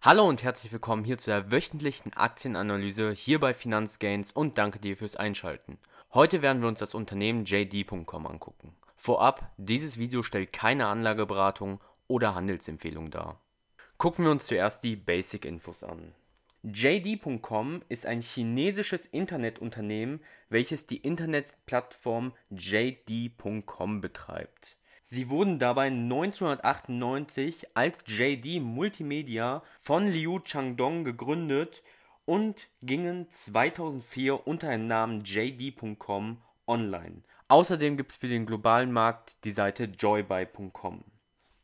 Hallo und herzlich willkommen hier zu der wöchentlichen Aktienanalyse hier bei Finanzgains und danke dir fürs Einschalten. Heute werden wir uns das Unternehmen JD.com angucken. Vorab, dieses Video stellt keine Anlageberatung oder Handelsempfehlung dar. Gucken wir uns zuerst die Basic Infos an. JD.com ist ein chinesisches Internetunternehmen, welches die Internetplattform JD.com betreibt. Sie wurden dabei 1998 als JD Multimedia von Liu Changdong gegründet und gingen 2004 unter dem Namen JD.com online. Außerdem gibt es für den globalen Markt die Seite joybuy.com.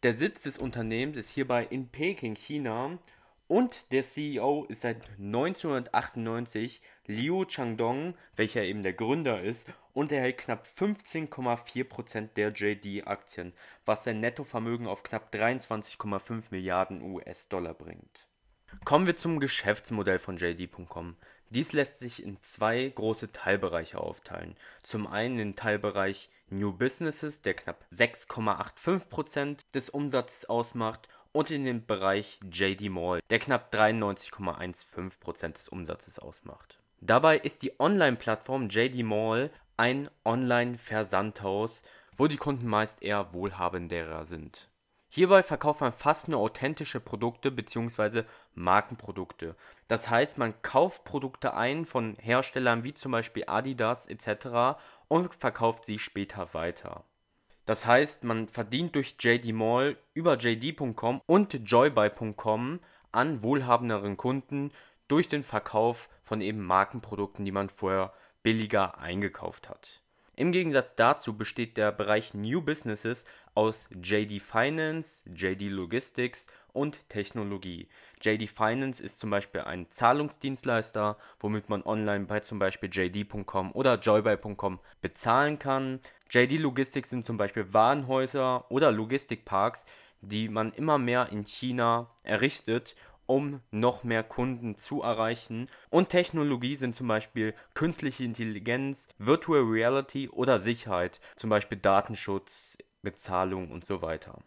Der Sitz des Unternehmens ist hierbei in Peking, China und der CEO ist seit 1998 Liu Changdong, welcher eben der Gründer ist, und er hält knapp 15,4% der JD-Aktien, was sein Nettovermögen auf knapp 23,5 Milliarden US-Dollar bringt. Kommen wir zum Geschäftsmodell von JD.com. Dies lässt sich in zwei große Teilbereiche aufteilen. Zum einen den Teilbereich New Businesses, der knapp 6,85% des Umsatzes ausmacht, und in den Bereich JD Mall, der knapp 93,15% des Umsatzes ausmacht. Dabei ist die Online-Plattform JD Mall ein Online-Versandhaus, wo die Kunden meist eher wohlhabenderer sind. Hierbei verkauft man fast nur authentische Produkte bzw. Markenprodukte. Das heißt, man kauft Produkte ein von Herstellern wie zum Beispiel Adidas etc. und verkauft sie später weiter. Das heißt, man verdient durch JD Mall über JD.com und Joybuy.com an wohlhabenderen Kunden durch den Verkauf von eben Markenprodukten, die man vorher billiger eingekauft hat. Im Gegensatz dazu besteht der Bereich New Businesses aus JD Finance, JD Logistics und Technologie. JD Finance ist zum Beispiel ein Zahlungsdienstleister, womit man online bei zum Beispiel JD.com oder Joybuy.com bezahlen kann. JD Logistics sind zum Beispiel Warenhäuser oder Logistikparks, die man immer mehr in China errichtet um noch mehr Kunden zu erreichen. Und Technologie sind zum Beispiel künstliche Intelligenz, Virtual Reality oder Sicherheit, zum Beispiel Datenschutz, Bezahlung und so weiter.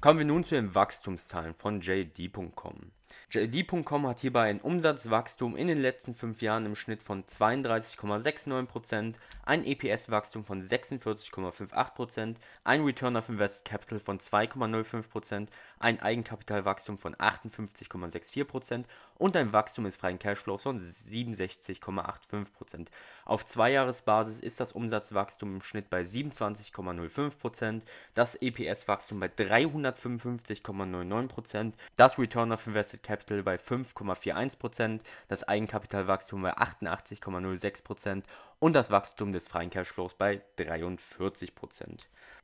Kommen wir nun zu den Wachstumszahlen von JD.com. JD.com hat hierbei ein Umsatzwachstum in den letzten fünf Jahren im Schnitt von 32,69%, ein EPS-Wachstum von 46,58%, ein Return of Invested Capital von 2,05%, ein Eigenkapitalwachstum von 58,64% und ein Wachstum des freien Cashflows von 67,85%. Auf Zweijahresbasis ist das Umsatzwachstum im Schnitt bei 27,05%, das EPS-Wachstum bei 355,99%, das Return of Invested Capital bei 5,41%, das Eigenkapitalwachstum bei 88,06% und das Wachstum des freien Cashflows bei 43%.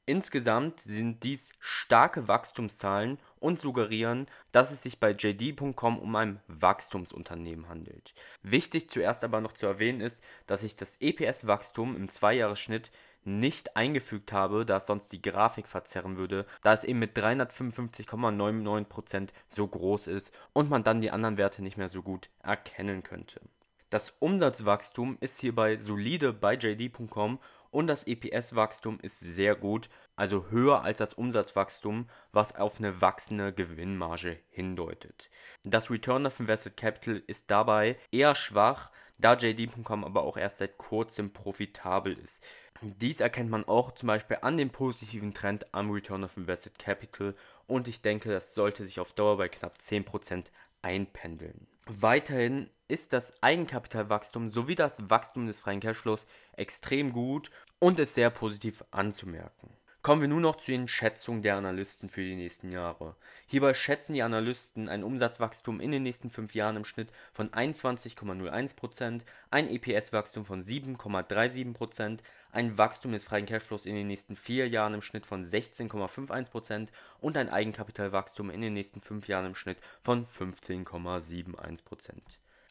Insgesamt sind dies starke Wachstumszahlen und suggerieren, dass es sich bei JD.com um ein Wachstumsunternehmen handelt. Wichtig zuerst aber noch zu erwähnen ist, dass sich das EPS-Wachstum im Zweijahresschnitt nicht eingefügt habe, da es sonst die Grafik verzerren würde, da es eben mit 355,99% so groß ist und man dann die anderen Werte nicht mehr so gut erkennen könnte. Das Umsatzwachstum ist hierbei solide bei JD.com und das EPS-Wachstum ist sehr gut, also höher als das Umsatzwachstum, was auf eine wachsende Gewinnmarge hindeutet. Das Return of Invested Capital ist dabei eher schwach, da JD.com aber auch erst seit kurzem profitabel ist. Dies erkennt man auch zum Beispiel an dem positiven Trend am Return of Invested Capital und ich denke, das sollte sich auf Dauer bei knapp 10% einpendeln. Weiterhin ist das Eigenkapitalwachstum sowie das Wachstum des freien Cashflows extrem gut und ist sehr positiv anzumerken. Kommen wir nun noch zu den Schätzungen der Analysten für die nächsten Jahre. Hierbei schätzen die Analysten ein Umsatzwachstum in den nächsten fünf Jahren im Schnitt von 21,01%, ein EPS-Wachstum von 7,37%, ein Wachstum des freien Cashflows in den nächsten vier Jahren im Schnitt von 16,51% und ein Eigenkapitalwachstum in den nächsten fünf Jahren im Schnitt von 15,71%.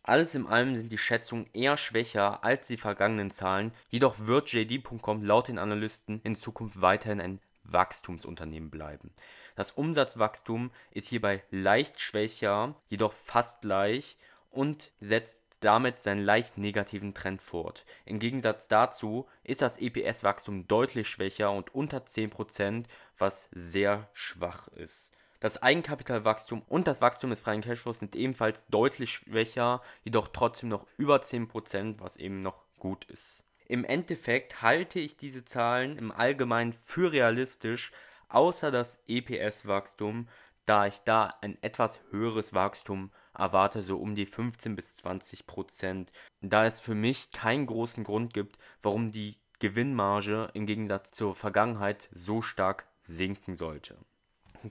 Alles in allem sind die Schätzungen eher schwächer als die vergangenen Zahlen, jedoch wird JD.com laut den Analysten in Zukunft weiterhin ein Wachstumsunternehmen bleiben. Das Umsatzwachstum ist hierbei leicht schwächer, jedoch fast gleich und setzt damit seinen leicht negativen Trend fort. Im Gegensatz dazu ist das EPS-Wachstum deutlich schwächer und unter 10%, was sehr schwach ist. Das Eigenkapitalwachstum und das Wachstum des freien Cashflows sind ebenfalls deutlich schwächer, jedoch trotzdem noch über 10%, was eben noch gut ist. Im Endeffekt halte ich diese Zahlen im Allgemeinen für realistisch, außer das EPS-Wachstum, da ich da ein etwas höheres Wachstum erwarte so um die 15 bis 20 Prozent, da es für mich keinen großen Grund gibt, warum die Gewinnmarge im Gegensatz zur Vergangenheit so stark sinken sollte.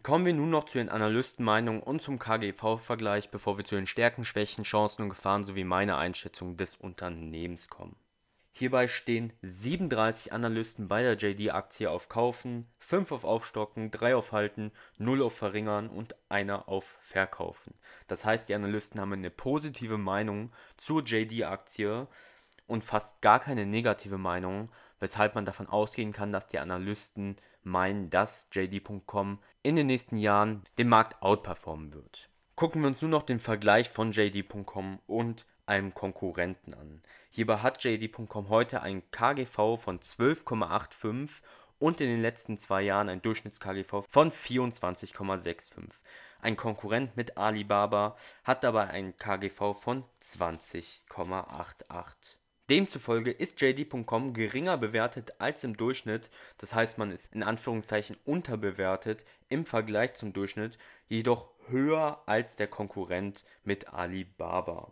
Kommen wir nun noch zu den Analystenmeinungen und zum KGV-Vergleich, bevor wir zu den Stärken, Schwächen, Chancen und Gefahren sowie meiner Einschätzung des Unternehmens kommen. Hierbei stehen 37 Analysten bei der JD-Aktie auf Kaufen, 5 auf Aufstocken, 3 auf Halten, 0 auf Verringern und einer auf Verkaufen. Das heißt, die Analysten haben eine positive Meinung zur JD-Aktie und fast gar keine negative Meinung, weshalb man davon ausgehen kann, dass die Analysten meinen, dass JD.com in den nächsten Jahren den Markt outperformen wird. Gucken wir uns nun noch den Vergleich von JD.com und einem Konkurrenten an. Hierbei hat JD.com heute ein KGV von 12,85 und in den letzten zwei Jahren ein Durchschnitts-KGV von 24,65. Ein Konkurrent mit Alibaba hat dabei ein KGV von 20,88. Demzufolge ist JD.com geringer bewertet als im Durchschnitt, das heißt man ist in Anführungszeichen unterbewertet im Vergleich zum Durchschnitt, jedoch höher als der Konkurrent mit Alibaba.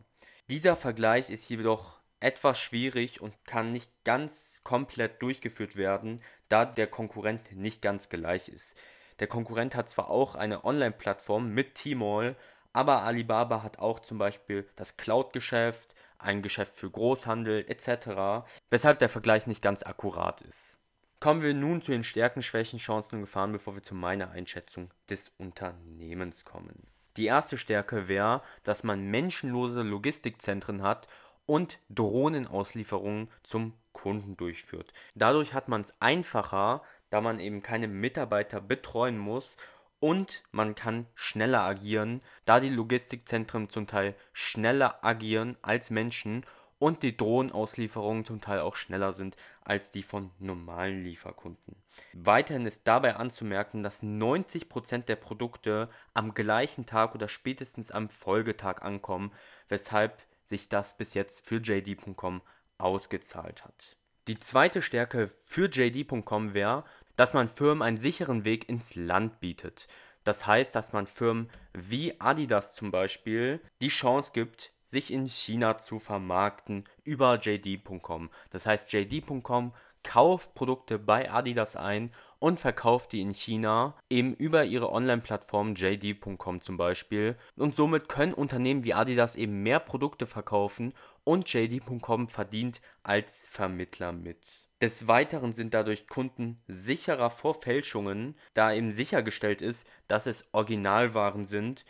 Dieser Vergleich ist jedoch etwas schwierig und kann nicht ganz komplett durchgeführt werden, da der Konkurrent nicht ganz gleich ist. Der Konkurrent hat zwar auch eine Online-Plattform mit Tmall, aber Alibaba hat auch zum Beispiel das Cloud-Geschäft, ein Geschäft für Großhandel etc., weshalb der Vergleich nicht ganz akkurat ist. Kommen wir nun zu den Stärken, Schwächen, Chancen und Gefahren, bevor wir zu meiner Einschätzung des Unternehmens kommen. Die erste Stärke wäre, dass man menschenlose Logistikzentren hat und Drohnenauslieferungen zum Kunden durchführt. Dadurch hat man es einfacher, da man eben keine Mitarbeiter betreuen muss und man kann schneller agieren, da die Logistikzentren zum Teil schneller agieren als Menschen und die Drohnenauslieferungen zum Teil auch schneller sind als die von normalen Lieferkunden. Weiterhin ist dabei anzumerken, dass 90% der Produkte am gleichen Tag oder spätestens am Folgetag ankommen, weshalb sich das bis jetzt für JD.com ausgezahlt hat. Die zweite Stärke für JD.com wäre, dass man Firmen einen sicheren Weg ins Land bietet. Das heißt, dass man Firmen wie Adidas zum Beispiel die Chance gibt, sich in China zu vermarkten über JD.com. Das heißt, JD.com kauft Produkte bei Adidas ein und verkauft die in China eben über ihre Online-Plattform JD.com zum Beispiel. Und somit können Unternehmen wie Adidas eben mehr Produkte verkaufen und JD.com verdient als Vermittler mit. Des Weiteren sind dadurch Kunden sicherer vor Fälschungen, da eben sichergestellt ist, dass es Originalwaren sind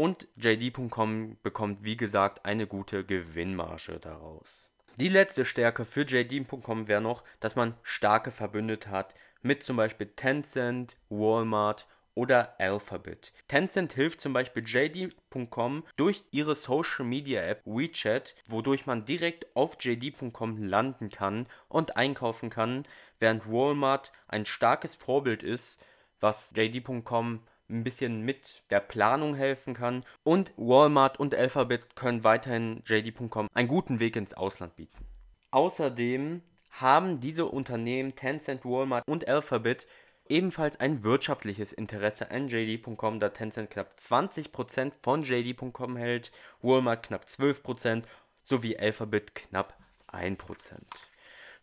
und JD.com bekommt, wie gesagt, eine gute Gewinnmarge daraus. Die letzte Stärke für JD.com wäre noch, dass man starke Verbündete hat, mit zum Beispiel Tencent, Walmart oder Alphabet. Tencent hilft zum Beispiel JD.com durch ihre Social Media App WeChat, wodurch man direkt auf JD.com landen kann und einkaufen kann, während Walmart ein starkes Vorbild ist, was JD.com ein bisschen mit der Planung helfen kann. Und Walmart und Alphabet können weiterhin JD.com einen guten Weg ins Ausland bieten. Außerdem haben diese Unternehmen Tencent, Walmart und Alphabet ebenfalls ein wirtschaftliches Interesse an JD.com, da Tencent knapp 20% von JD.com hält, Walmart knapp 12% sowie Alphabet knapp 1%.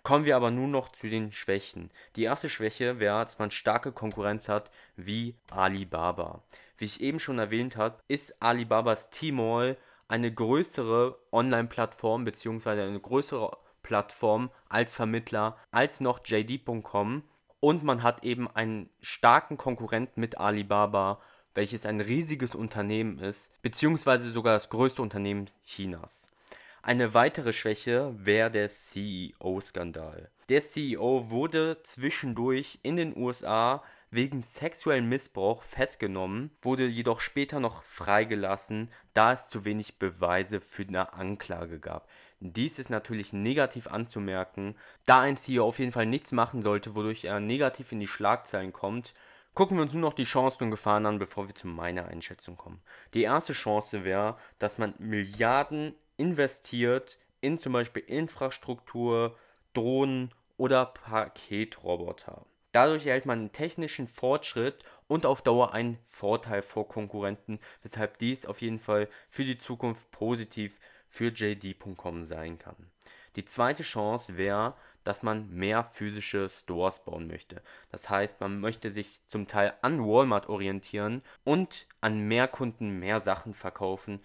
Kommen wir aber nun noch zu den Schwächen. Die erste Schwäche wäre, dass man starke Konkurrenz hat wie Alibaba. Wie ich eben schon erwähnt habe, ist Alibabas Tmall eine größere Online-Plattform bzw. eine größere Plattform als Vermittler als noch JD.com und man hat eben einen starken Konkurrenten mit Alibaba, welches ein riesiges Unternehmen ist, beziehungsweise sogar das größte Unternehmen Chinas. Eine weitere Schwäche wäre der CEO-Skandal. Der CEO wurde zwischendurch in den USA wegen sexuellen Missbrauch festgenommen, wurde jedoch später noch freigelassen, da es zu wenig Beweise für eine Anklage gab. Dies ist natürlich negativ anzumerken, da ein CEO auf jeden Fall nichts machen sollte, wodurch er negativ in die Schlagzeilen kommt. Gucken wir uns nur noch die Chancen und Gefahren an, bevor wir zu meiner Einschätzung kommen. Die erste Chance wäre, dass man Milliarden investiert in zum Beispiel Infrastruktur, Drohnen oder Paketroboter. Dadurch erhält man einen technischen Fortschritt und auf Dauer einen Vorteil vor Konkurrenten, weshalb dies auf jeden Fall für die Zukunft positiv für JD.com sein kann. Die zweite Chance wäre, dass man mehr physische Stores bauen möchte. Das heißt, man möchte sich zum Teil an Walmart orientieren und an mehr Kunden mehr Sachen verkaufen,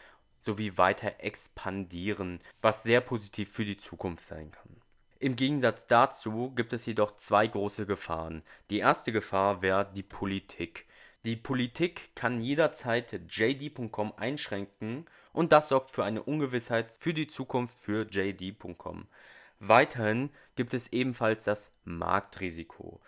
sowie weiter expandieren, was sehr positiv für die Zukunft sein kann. Im Gegensatz dazu gibt es jedoch zwei große Gefahren. Die erste Gefahr wäre die Politik. Die Politik kann jederzeit JD.com einschränken und das sorgt für eine Ungewissheit für die Zukunft für JD.com. Weiterhin gibt es ebenfalls das Marktrisiko.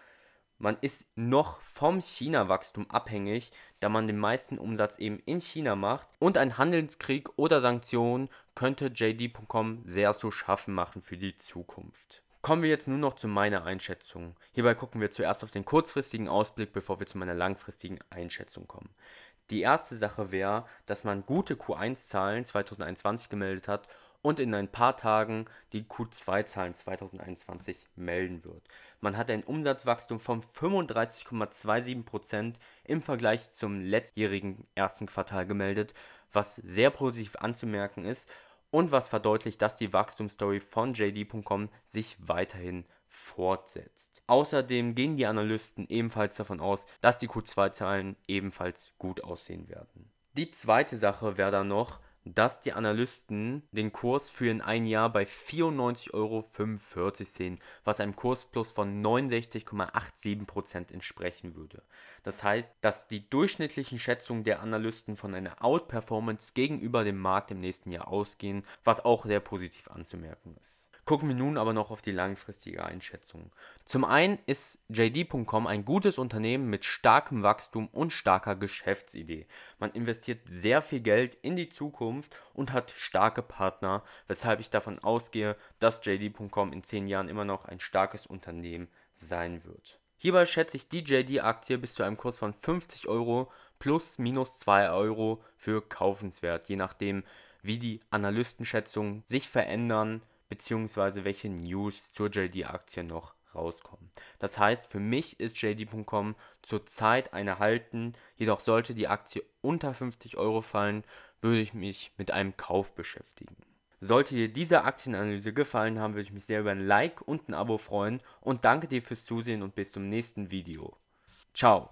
Man ist noch vom China-Wachstum abhängig, da man den meisten Umsatz eben in China macht, und ein Handelskrieg oder Sanktionen könnte JD.com sehr zu schaffen machen für die Zukunft. Kommen wir jetzt nur noch zu meiner Einschätzung. Hierbei gucken wir zuerst auf den kurzfristigen Ausblick, bevor wir zu meiner langfristigen Einschätzung kommen. Die erste Sache wäre, dass man gute Q1-Zahlen 2021 gemeldet hat und in ein paar Tagen die Q2-Zahlen 2021 melden wird. Man hat ein Umsatzwachstum von 35,27% im Vergleich zum letztjährigen ersten Quartal gemeldet, was sehr positiv anzumerken ist und was verdeutlicht, dass die Wachstumsstory von JD.com sich weiterhin fortsetzt. Außerdem gehen die Analysten ebenfalls davon aus, dass die Q2-Zahlen ebenfalls gut aussehen werden. Die zweite Sache wäre dann noch, dass die Analysten den Kurs für in ein Jahr bei 94,45 Euro sehen, was einem Kursplus von 69,87% entsprechen würde. Das heißt, dass die durchschnittlichen Schätzungen der Analysten von einer Outperformance gegenüber dem Markt im nächsten Jahr ausgehen, was auch sehr positiv anzumerken ist. Gucken wir nun aber noch auf die langfristige Einschätzung. Zum einen ist JD.com ein gutes Unternehmen mit starkem Wachstum und starker Geschäftsidee. Man investiert sehr viel Geld in die Zukunft und hat starke Partner, weshalb ich davon ausgehe, dass JD.com in 10 Jahren immer noch ein starkes Unternehmen sein wird. Hierbei schätze ich die JD-Aktie bis zu einem Kurs von 50 Euro plus minus 2 Euro für kaufenswert, je nachdem, wie die Analystenschätzungen sich verändern beziehungsweise welche News zur JD-Aktie noch rauskommen. Das heißt, für mich ist JD.com zurzeit eine Halten, jedoch sollte die Aktie unter 50 Euro fallen, würde ich mich mit einem Kauf beschäftigen. Sollte dir diese Aktienanalyse gefallen haben, würde ich mich sehr über ein Like und ein Abo freuen und danke dir fürs Zusehen und bis zum nächsten Video. Ciao!